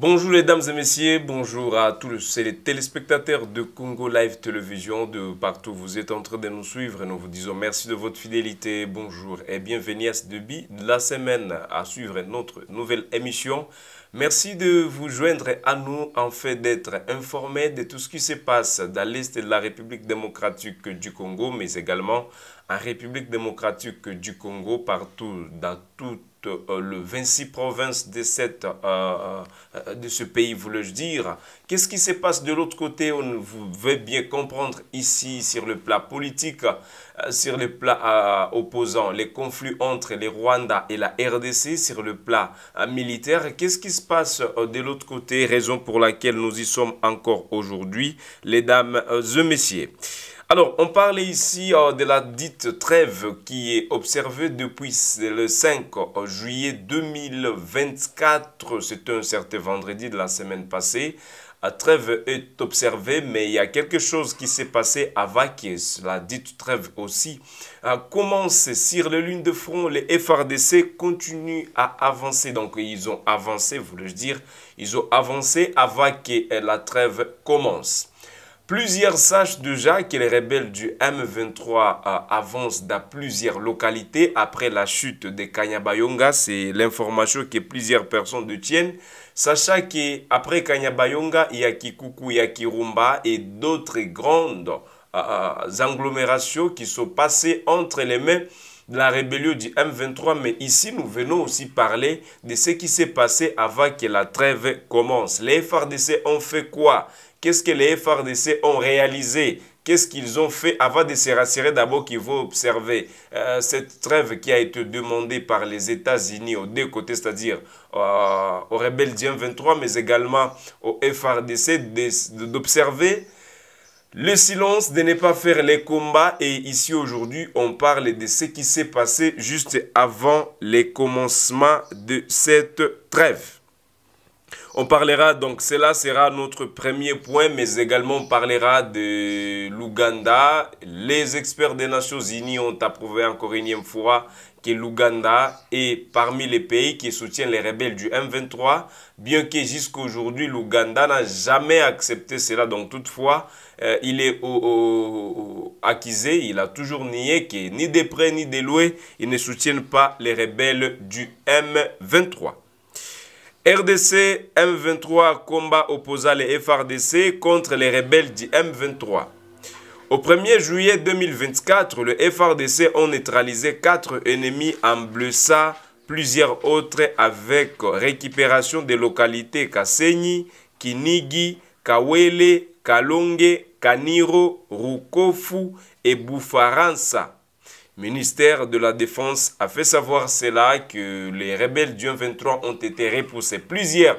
Bonjour les dames et messieurs, bonjour à tous les téléspectateurs de Congo Live Télévision, de partout vous êtes en train de nous suivre. Nous vous disons merci de votre fidélité, bonjour et bienvenue à ce début de la semaine à suivre notre nouvelle émission. Merci de vous joindre à nous en fait d'être informé de tout ce qui se passe dans l'Est de la République démocratique du Congo, mais également en République démocratique du Congo, partout, dans tout. Euh, le 26 provinces de, cette, euh, euh, de ce pays, voulais-je dire. Qu'est-ce qui se passe de l'autre côté On veut bien comprendre ici sur le plat politique, sur le plat opposant, les conflits entre les Rwanda et la RDC, sur le plat militaire. Qu'est-ce qui se passe de l'autre côté Raison pour laquelle nous y sommes encore aujourd'hui, les dames et messieurs. Alors, on parlait ici euh, de la dite trêve qui est observée depuis le 5 euh, juillet 2024. C'est un certain vendredi de la semaine passée. La trêve est observée, mais il y a quelque chose qui s'est passé avant que la dite trêve aussi. Euh, commence sur les lunes de front, les FRDC continuent à avancer. Donc, ils ont avancé, voulais-je dire, ils ont avancé avant que la trêve commence. Plusieurs sachent déjà que les rebelles du M23 euh, avancent dans plusieurs localités après la chute de Kanyabayonga. C'est l'information que plusieurs personnes détiennent. Sachant qu'après Kanyabayonga, il y a Kikuku, il y a Kirumba et d'autres grandes euh, euh, agglomérations qui sont passées entre les mains de la rébellion du M23, mais ici nous venons aussi parler de ce qui s'est passé avant que la trêve commence. Les FRDC ont fait quoi Qu'est-ce que les FRDC ont réalisé Qu'est-ce qu'ils ont fait avant de se rassurer D'abord qu'il faut observer euh, cette trêve qui a été demandée par les États-Unis aux deux côtés, c'est-à-dire euh, aux rebelles 23 mais également aux FRDC, d'observer le silence de ne pas faire les combats. Et ici aujourd'hui, on parle de ce qui s'est passé juste avant le commencement de cette trêve. On parlera, donc cela sera notre premier point, mais également on parlera de l'Ouganda. Les experts des Nations Unies ont approuvé encore une fois que l'Ouganda est parmi les pays qui soutiennent les rebelles du M23, bien que jusqu'à aujourd'hui l'Ouganda n'a jamais accepté cela. Donc toutefois, euh, il est au, il a toujours nié que ni des prêts ni des loués, ils ne soutiennent pas les rebelles du M23. RDC M23 combat opposa les FRDC contre les rebelles du M23. Au 1er juillet 2024, le FRDC ont neutralisé 4 ennemis en blessa plusieurs autres avec récupération des localités Kasenyi, Kinigi, Kawele, Kalonge, Kaniro, Rukofu et Boufaransa ministère de la Défense a fait savoir cela que les rebelles du 23 ont été repoussés. Plusieurs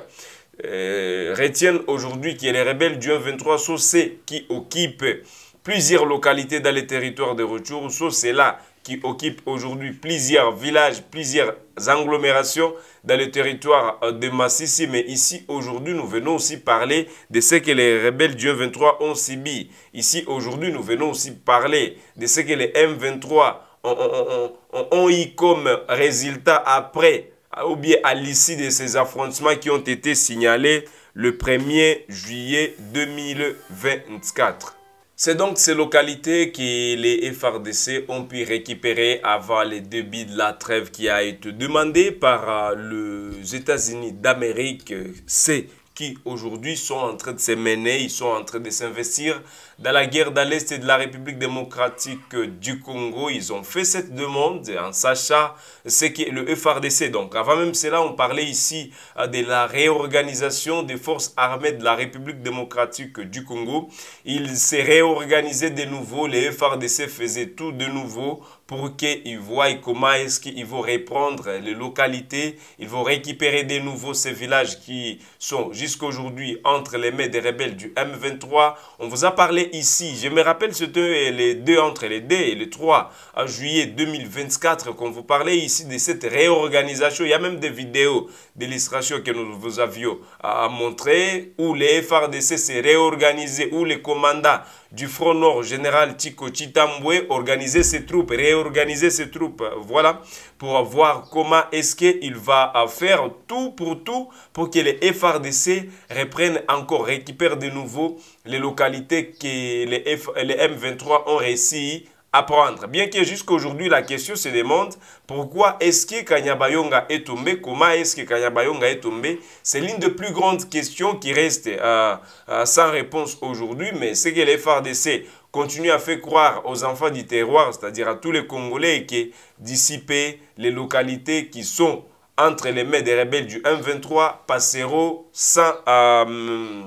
euh, retiennent aujourd'hui que les rebelles du 23 sont ceux qui occupent plusieurs localités dans les territoires de retour, sont ceux-là qui occupent aujourd'hui plusieurs villages, plusieurs agglomérations dans les territoires euh, de Massissi. Mais ici, aujourd'hui, nous venons aussi parler de ce que les rebelles du M23 ont subi. Ici, aujourd'hui, nous venons aussi parler de ce que les M23 ont, ont, eu comme résultat après, ou bien à l'issue de ces affrontements qui ont été signalés le 1er juillet 2024. C'est donc ces localités que les FRDC ont pu récupérer avant les débits de la trêve qui a été demandée par euh, les États-Unis d'Amérique. Euh, C'est qui aujourd'hui sont en train de se mener, ils sont en train de s'investir dans la guerre d'Al'Est et de la République démocratique du Congo. Ils ont fait cette demande en sachant ce qu'est le FRDC. Donc avant même cela, on parlait ici euh, de la réorganisation des forces armées de la République démocratique du Congo. Ils s'est réorganisé de nouveau, les FRDC faisaient tout de nouveau pour qu'ils voient comment est-ce qu'ils vont reprendre les localités, ils vont récupérer de nouveau ces villages qui sont jusqu'à aujourd'hui entre les mains des rebelles du M23. On vous a parlé ici, je me rappelle c'était les deux entre les deux et les 3 à juillet 2024 qu'on vous parlait ici de cette réorganisation. Il y a même des vidéos d'illustration que nous vous avions à montrer où les FRDC s'est réorganisé, où les commandants du Front Nord, général Tiko Chitambwe, organiser ses troupes, réorganiser ses troupes, voilà, pour voir comment est-ce qu'il va faire tout pour tout pour que les FRDC reprennent encore, récupèrent de nouveau les localités que les, les M23 ont réussi apprendre. Bien que jusqu'à aujourd'hui la question se demande pourquoi est-ce que Kanyabayonga est tombé, comment est-ce que Kanyabayonga est tombé. C'est l'une des plus grandes questions qui reste euh, euh, sans réponse aujourd'hui, mais c'est que les FARDC continuent à faire croire aux enfants du terroir, c'est-à-dire à tous les Congolais qui dissipent les localités qui sont entre les mains des rebelles du m 23 Passero, sans... Euh,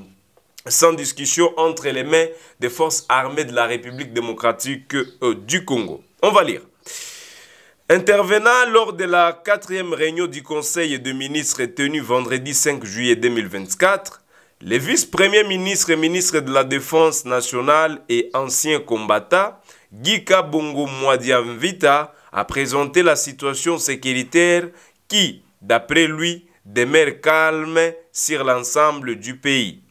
sans discussion entre les mains des forces armées de la République démocratique euh, du Congo. On va lire. Intervenant lors de la quatrième réunion du Conseil de ministres tenue vendredi 5 juillet 2024, le vice premier ministre et ministre de la Défense nationale et ancien combattant, Guy Kabongo Mwadiamvita, a présenté la situation sécuritaire qui, d'après lui, demeure calme sur l'ensemble du pays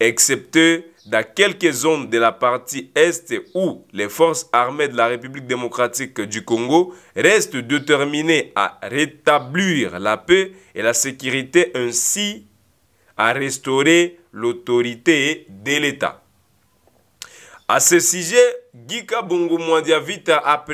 excepté dans quelques zones de la partie Est où les forces armées de la République démocratique du Congo restent déterminées à rétablir la paix et la sécurité ainsi à restaurer l'autorité de l'État. À ce sujet, Gika Bongo Mwandiavita a,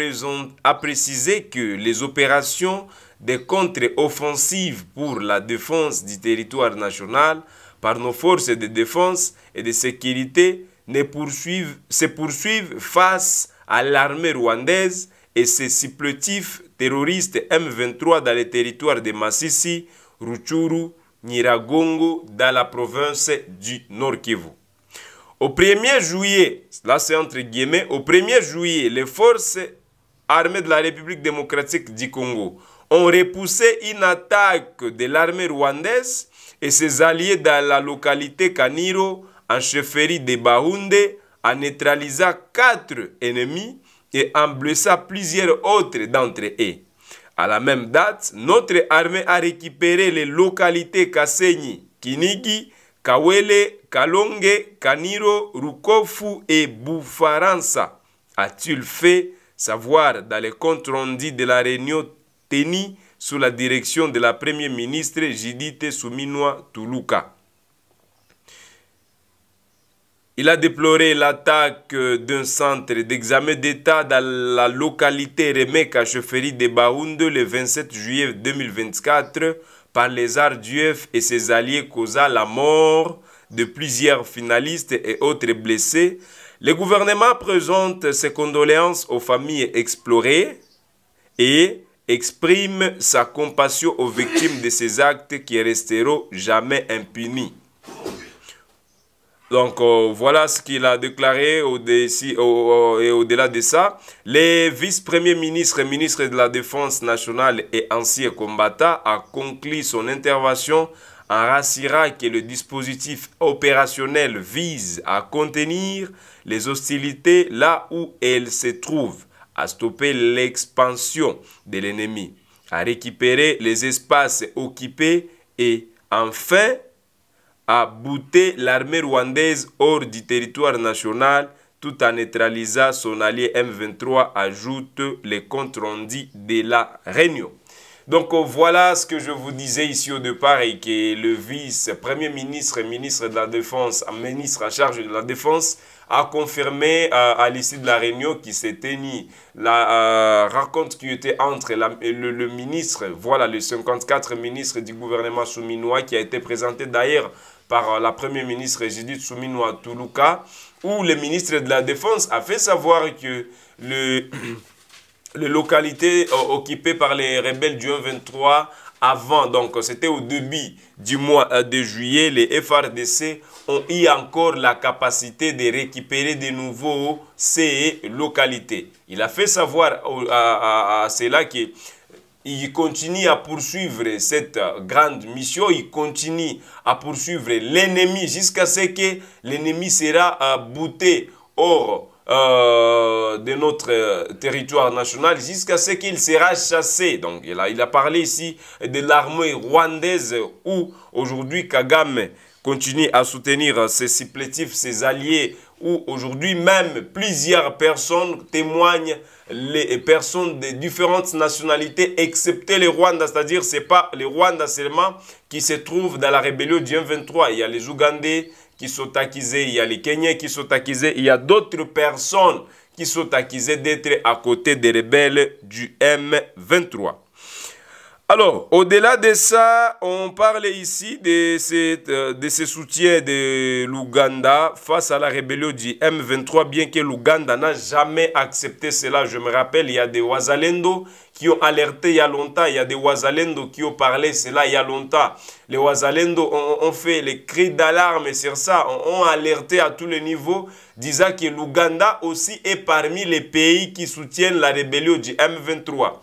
a précisé que les opérations des contre-offensives pour la défense du territoire national par nos forces de défense et de sécurité ne poursuivent, se poursuivent face à l'armée rwandaise et ses supplétifs terroristes M23 dans les territoires de Massissi, Ruchuru, Niragongo, dans la province du Nord Kivu. Au 1er juillet, là c'est entre guillemets, au 1er juillet, les forces armées de la République démocratique du Congo ont repoussé une attaque de l'armée rwandaise et ses alliés dans la localité Kaniro, en chefferie de Bahunde en neutralisa quatre ennemis et en blessa plusieurs autres d'entre eux. À la même date, notre armée a récupéré les localités Kasenyi, Kinigi, Kawele, Kalonge, Kaniro, Rukofu et Boufaransa. A-t-il fait savoir dans les comptes rendus de la réunion tenue sous la direction de la Première ministre Jidite Souminwa Toulouka. Il a déploré l'attaque d'un centre d'examen d'État dans la localité Remek à de Baounde le 27 juillet 2024 par les Ardieuf et ses alliés causant la mort de plusieurs finalistes et autres blessés. Le gouvernement présente ses condoléances aux familles explorées et exprime sa compassion aux victimes de ces actes qui resteront jamais impunis. Donc euh, voilà ce qu'il a déclaré au-delà au, de ça. Les vice-premiers ministre et ministres de la Défense nationale et anciens combattant a conclu son intervention en rassurant que le dispositif opérationnel vise à contenir les hostilités là où elles se trouvent à stopper l'expansion de l'ennemi, à récupérer les espaces occupés et enfin à bouter l'armée rwandaise hors du territoire national tout en neutralisant son allié M23, ajoute les comptes rendus de la réunion. Donc euh, voilà ce que je vous disais ici au départ et que le vice-premier ministre et ministre de la Défense, ministre à charge de la Défense, a confirmé euh, à l'issue de la réunion qui s'est tenue, la euh, rencontre qui était entre le, ministre, voilà les 54 ministres du gouvernement souminois qui a été présenté d'ailleurs par la première ministre Judith Souminois Toulouka, où le ministre de la Défense a fait savoir que le les localités euh, occupées par les rebelles du 1-23 avant, donc c'était au début du mois euh, de juillet, les FRDC ont eu encore la capacité de récupérer de nouveau ces localités. Il a fait savoir à, cela que il continue à poursuivre cette euh, grande mission, il continue à poursuivre l'ennemi jusqu'à ce que l'ennemi sera bouté. hors... Euh, de notre euh, territoire national jusqu'à ce qu'il sera chassé. Donc il a, il a parlé ici de l'armée rwandaise où aujourd'hui Kagame continue à soutenir ses supplétifs, ses alliés, où aujourd'hui même plusieurs personnes témoignent, les personnes Des différentes nationalités, excepté les Rwandais, c'est-à-dire c'est pas les Rwandais seulement qui se trouvent dans la rébellion du 23 Il y a les Ougandais, qui sont accusés, il y a les Kenyans qui sont accusés, il y a d'autres personnes qui sont accusées d'être à côté des rebelles du M23. Alors, au-delà de ça, on parle ici de, cette, euh, de ce soutien de l'Ouganda face à la rébellion du M23, bien que l'Ouganda n'a jamais accepté cela. Je me rappelle, il y a des Wazalendo qui ont alerté il y a longtemps, il y a des Wazalendo qui ont parlé cela il y a longtemps. Les Wazalendo ont, fait les cris d'alarme sur ça, ont alerté à tous les niveaux, disant que l'Ouganda aussi est parmi les pays qui soutiennent la rébellion du M23.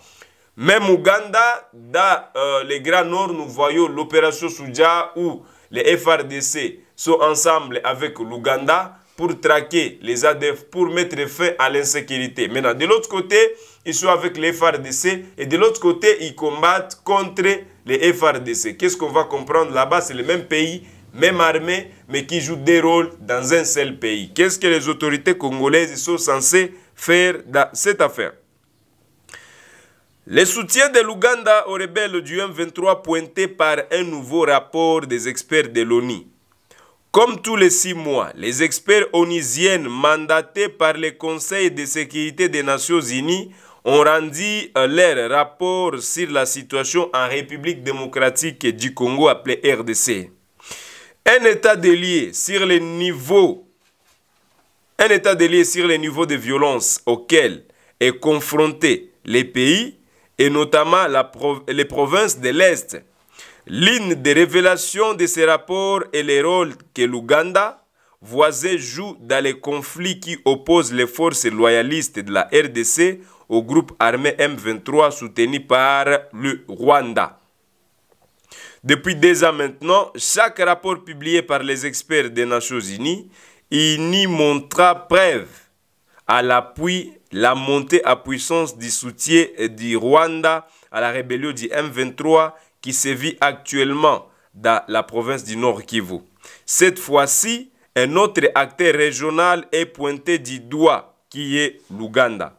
Même Ouganda, dans euh, le Grand Grands Nord, nous voyons l'opération Soudja où les FRDC sont ensemble avec l'Ouganda pour traquer les ADF, pour mettre fin à l'insécurité. Maintenant, de l'autre côté, ils sont avec les FRDC et de l'autre côté, ils combattent contre les FRDC. Qu'est-ce qu'on va comprendre là-bas C'est le même pays, même armée, mais qui joue des rôles dans un seul pays. Qu'est-ce que les autorités congolaises sont censées faire dans cette affaire le soutien de l'Ouganda aux rebelles du M23 pointé par un nouveau rapport des experts de l'ONU. Comme tous les six mois, les experts onisiennes mandatés par le Conseil de sécurité des Nations Unies ont rendu euh, leur rapport sur la situation en République démocratique du Congo appelée RDC. Un état délié sur les niveaux un état sur les niveaux de violence auxquels est confronté les pays et notamment la les provinces de l'Est. L'une des révélations de ces rapports est le rôle que l'Ouganda voisin joue dans les conflits qui opposent les forces loyalistes de la RDC au groupe armé M23 soutenu par le Rwanda. Depuis des ans maintenant, chaque rapport publié par les experts des Nations Unies y montra preuve à l'appui la montée à puissance du soutien du Rwanda à la rébellion du M23 qui sévit actuellement dans la province du Nord Kivu. Cette fois-ci, un autre acteur régional est pointé du doigt, qui est l'Ouganda.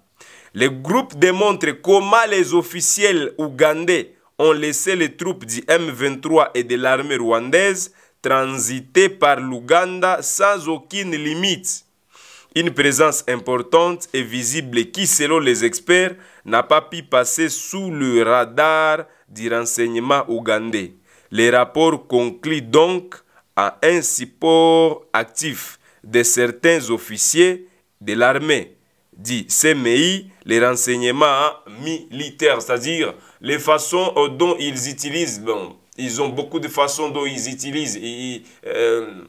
Le groupe démontre comment les officiels ougandais ont laissé les troupes du M23 et de l'armée rwandaise transiter par l'Ouganda sans aucune limite. Une présence importante et visible qui, selon les experts, n'a pas pu passer sous le radar du renseignement ougandais. Les rapports concluent donc à un support actif de certains officiers de l'armée, dit CMI, les renseignements militaires, c'est-à-dire les façons dont ils utilisent, bon, ils ont beaucoup de façons dont ils utilisent. Euh,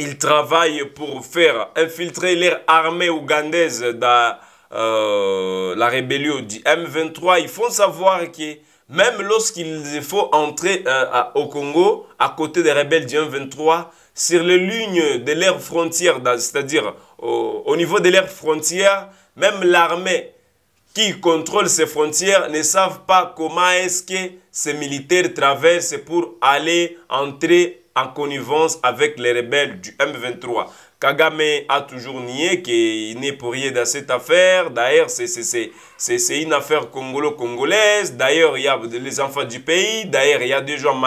ils travaillent pour faire infiltrer l'armée ougandaise dans euh, la rébellion du M23. Ils font savoir que même lorsqu'il faut entrer euh, au Congo, à côté des rebelles du M23, sur les lignes de l'air frontière, c'est-à-dire au, niveau de l'air frontière, même l'armée qui contrôle ces frontières ne savent pas comment est-ce que ces militaires traversent pour aller entrer en connivence avec les rebelles du M23. Kagame a toujours nié qu'il n'est pour rien dans cette affaire. D'ailleurs, c'est c'est une affaire congolo-congolaise. D'ailleurs, il y a les enfants du pays. D'ailleurs, il y a des gens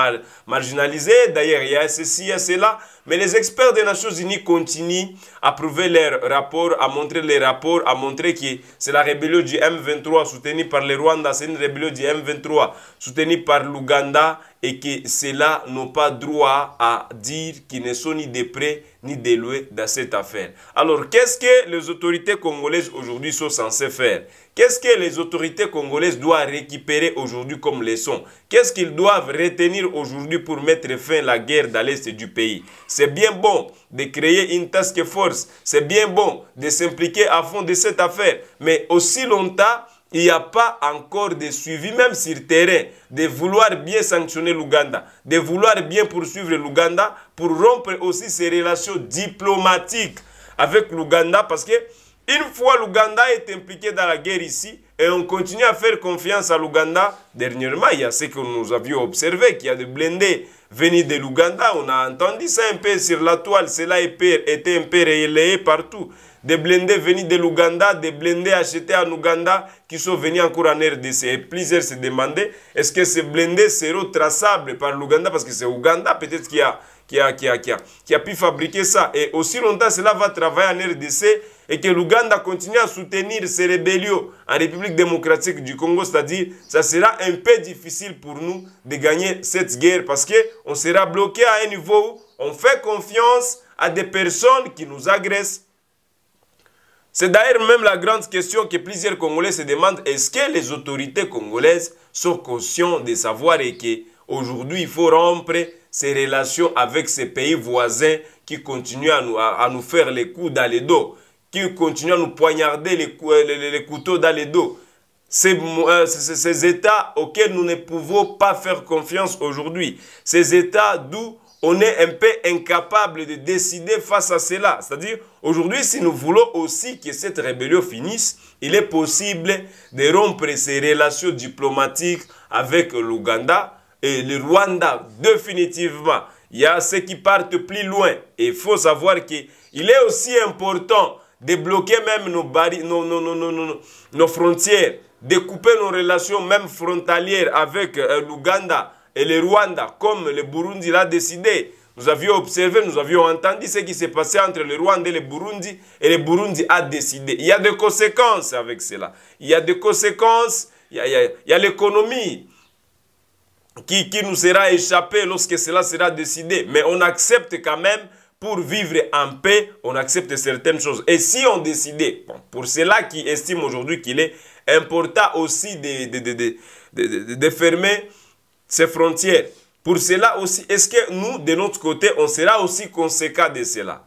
marginalisés. D'ailleurs, il y a ceci, il y a cela. Mais les experts des Nations Unies continuent à prouver leurs rapports, à montrer les rapports, à montrer que c'est la rébellion du M23 soutenue par le Rwanda, c'est une rébellion du M23 soutenue par l'Ouganda et que cela n'ont pas droit à dire qu'ils ne sont ni de près ni de loin dans cette affaire. Alors, qu'est-ce que les autorités congolaises aujourd'hui sont censées faire Qu'est-ce que les autorités congolaises doivent récupérer aujourd'hui comme leçon Qu'est-ce qu'ils doivent retenir aujourd'hui pour mettre fin à la guerre dans l'est du pays C'est bien bon de créer une task force, c'est bien bon de s'impliquer à fond de cette affaire, mais aussi longtemps il n'y a pas encore de suivi, même sur terrain, de vouloir bien sanctionner l'Ouganda, de vouloir bien poursuivre l'Ouganda pour rompre aussi ses relations diplomatiques avec l'Ouganda parce que une fois l'Ouganda est impliqué dans la guerre ici, et on continue à faire confiance à l'Ouganda, dernièrement, il y a ce que nous avions observé, qu'il y a des blindés venus de l'Ouganda. On a entendu ça un peu sur la toile, cela était un peu relayé partout. Des blindés venus de l'Ouganda, des blindés achetés en Ouganda qui sont venus encore en RDC. Et plusieurs se demandaient, est-ce que ces blindés seront traçables par l'Ouganda Parce que c'est l'Ouganda peut-être qui a, qui, a, qui, a, qui, a, qui a pu fabriquer ça. Et aussi longtemps cela va travailler en RDC, et que l'Ouganda continue à soutenir ces rébellions en République démocratique du Congo, c'est-à-dire ça sera un peu difficile pour nous de gagner cette guerre parce qu'on sera bloqué à un niveau où on fait confiance à des personnes qui nous agressent. C'est d'ailleurs même la grande question que plusieurs Congolais se demandent, est-ce que les autorités congolaises sont conscientes de savoir et qu'aujourd'hui il faut rompre ces relations avec ces pays voisins qui continuent à nous, à, à nous faire les coups dans les dos qui continuent à nous poignarder euh, les, les, couteaux dans les dos. Euh, ces, ces, ces, États auxquels nous ne pouvons pas faire confiance aujourd'hui. Ces États d'où on est un peu incapable de décider face à cela. C'est-à-dire, aujourd'hui, si nous voulons aussi que cette rébellion finisse, il est possible de rompre ces relations diplomatiques avec l'Ouganda et le Rwanda, définitivement. Il y a ceux qui partent plus loin. Et il faut savoir qu'il est aussi important débloquer même nos, nos, nos, nos, frontières, découper nos relations même frontalières avec euh, l'Ouganda et le Rwanda, comme le Burundi l'a décidé. Nous avions observé, nous avions entendu ce qui s'est passé entre le Rwanda et le Burundi, et le Burundi a décidé. Il y a des conséquences avec cela. Il y a des conséquences, il y a l'économie qui, qui nous sera échappée lorsque cela sera décidé. Mais on accepte quand même pour vivre en paix, on accepte certaines choses. Et si on décidait, pour cela qui estime aujourd'hui qu'il est important aussi de, de, fermer ses frontières, pour cela aussi, est-ce que nous, de notre côté, on sera aussi conséquent de cela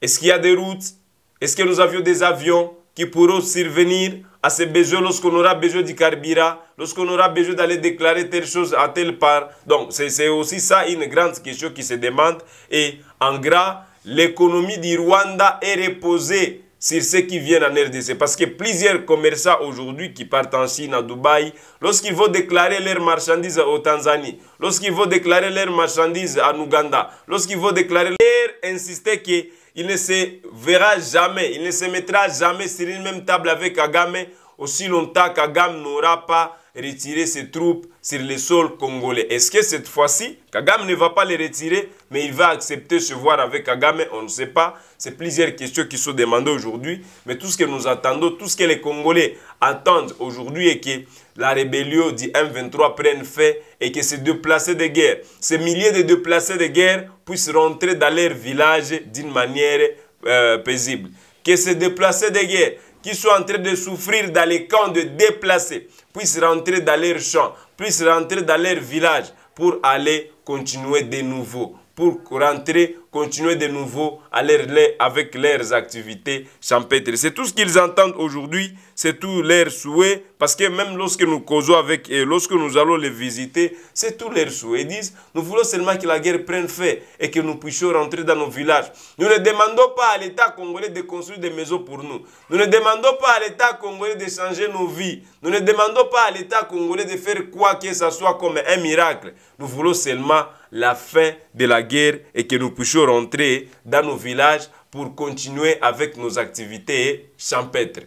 Est-ce qu'il y a des routes Est-ce que nous avions des avions qui pourront survenir à ces besoins lorsqu'on aura besoin du carburant, lorsqu'on aura besoin d'aller déclarer telle chose à telle part. Donc, c'est aussi ça une grande question qui se demande. Et en gras, l'économie du Rwanda est reposée sur ceux qui viennent en RDC. Parce que plusieurs commerçants aujourd'hui qui partent en Chine, à Dubaï, lorsqu'ils vont déclarer leurs marchandises au Tanzanie, lorsqu'ils vont déclarer leurs marchandises en Ouganda, lorsqu'ils vont déclarer leurs insister que il ne se verra jamais, il ne se mettra jamais sur une même table avec Kagame aussi longtemps qu'Agame n'aura pas retirer ses troupes sur le sol congolais. Est-ce que cette fois-ci, Kagame ne va pas les retirer, mais il va accepter se voir avec Kagame On ne sait pas. C'est plusieurs questions qui sont demandées aujourd'hui. Mais tout ce que nous attendons, tout ce que les Congolais attendent aujourd'hui est que la rébellion du M23 prenne fin et que ces déplacés de guerre, ces milliers de déplacés de guerre puissent rentrer dans leur village d'une manière euh, paisible. Que ces déplacés de guerre qui sont en train de souffrir dans les camps de déplacés puissent rentrer dans leurs champs, puissent rentrer dans leurs villages pour aller continuer de nouveau, pour rentrer continuer de nouveau à avec leurs activités champêtres. C'est tout ce qu'ils entendent aujourd'hui, c'est tout leur souhait, parce que même lorsque nous causons avec eux, lorsque nous allons les visiter, c'est tout leur souhait. Ils disent, nous voulons seulement que la guerre prenne fait et que nous puissions rentrer dans nos villages. Nous ne demandons pas à l'État congolais de construire des maisons pour nous. Nous ne demandons pas à l'État congolais de changer nos vies. Nous ne demandons pas à l'État congolais de faire quoi que ce soit comme un miracle. Nous voulons seulement la fin de la guerre et que nous puissions rentrer dans nos villages pour continuer avec nos activités champêtres.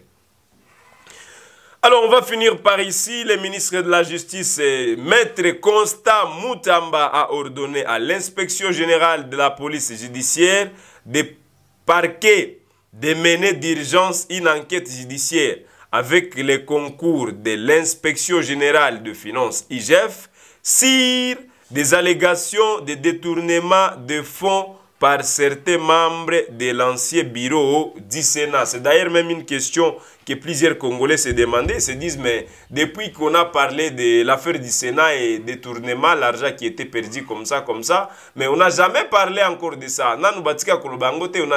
Alors on va finir par ici. Le ministre de la Justice, Maître Constant Moutamba, a ordonné à l'inspection générale de la police judiciaire de parquer, de mener d'urgence une enquête judiciaire avec le concours de l'inspection générale de finances IGF sur des allégations de détournement de fonds par certains membres de l'ancien bureau du Sénat. C'est d'ailleurs même une question que plusieurs Congolais se demandaient, se disent, mais depuis qu'on a parlé de l'affaire du Sénat et détournement, l'argent qui était perdu comme ça, comme ça, mais on n'a jamais parlé encore de ça. on n'a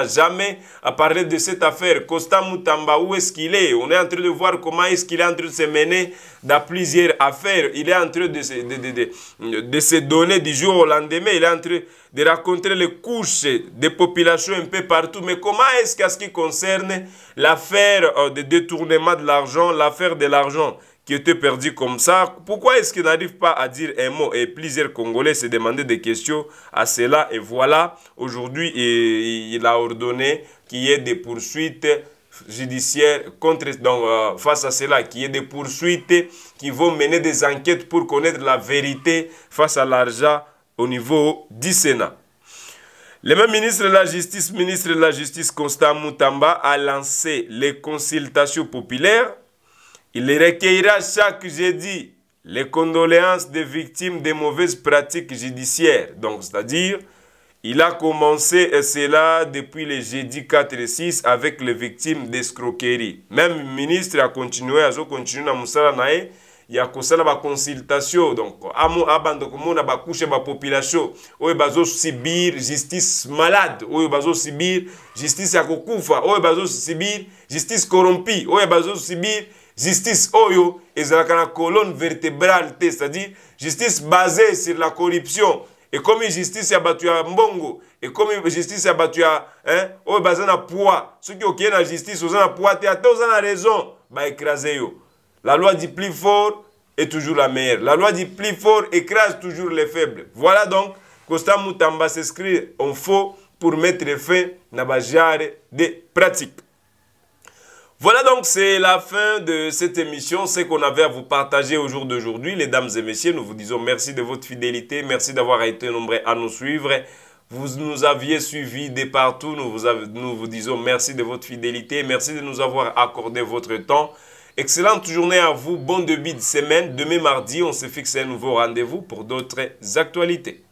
jamais parlé de cette affaire. Costa où est-ce qu'il est On est en train de voir comment est-ce qu'il est en train de se mener dans plusieurs affaires. Il est en train de se, de, de, de, se donner du jour au lendemain. Il est en train de raconter les couches des populations un peu partout. Mais comment est-ce qu'à ce qui concerne l'affaire euh, de tournement de l'argent, l'affaire de l'argent qui était perdue comme ça. Pourquoi est-ce qu'il n'arrive pas à dire un mot Et plusieurs Congolais se demandaient des questions à cela. Et voilà, aujourd'hui, il a ordonné qu'il y ait des poursuites judiciaires contre, euh, face à cela, qu'il y ait des poursuites qui vont mener des enquêtes pour connaître la vérité face à l'argent au niveau du Sénat. Le même ministre de la Justice, ministre de la Justice Constant Moutamba, a lancé les consultations populaires. Il recueillera chaque jeudi les condoléances des victimes des mauvaises pratiques judiciaires. Donc, c'est-à-dire, il a commencé cela depuis le jeudi 4 et 6 avec les victimes d'escroquerie. Même ministre a continué, a continuer à Moussala Naé. ya kosala baconsultation donc abanda komona bakushe bapopulation oyo bazosibir justice malade oyo bazosibir justice ya kokufa oyo bazosibir justice corrompi oyo bazosibir justice oyo ezalaka na colonne vertébrale te c'est-à-dire justice basée sur la corruption ekomi justice ya bato ya mbongo ekomi justice ya bato ya eh, oyo baza na poids soki okeye na justice oza na poids te ata oza na raison baekrase yo La loi du plus fort est toujours la meilleure. La loi du plus fort écrase toujours les faibles. Voilà donc Costa Moutamba s'inscrit en faux pour mettre fin à la des pratiques. Voilà donc, c'est la fin de cette émission, c'est qu'on avait à vous partager au jour d'aujourd'hui. Les dames et messieurs, nous vous disons merci de votre fidélité, merci d'avoir été nombreux à nous suivre. Vous nous aviez suivis de partout, nous vous, nous vous disons merci de votre fidélité, merci de nous avoir accordé votre temps. Excellente journée à vous, bon début de semaine. Demain mardi, on se fixe un nouveau rendez-vous pour d'autres actualités.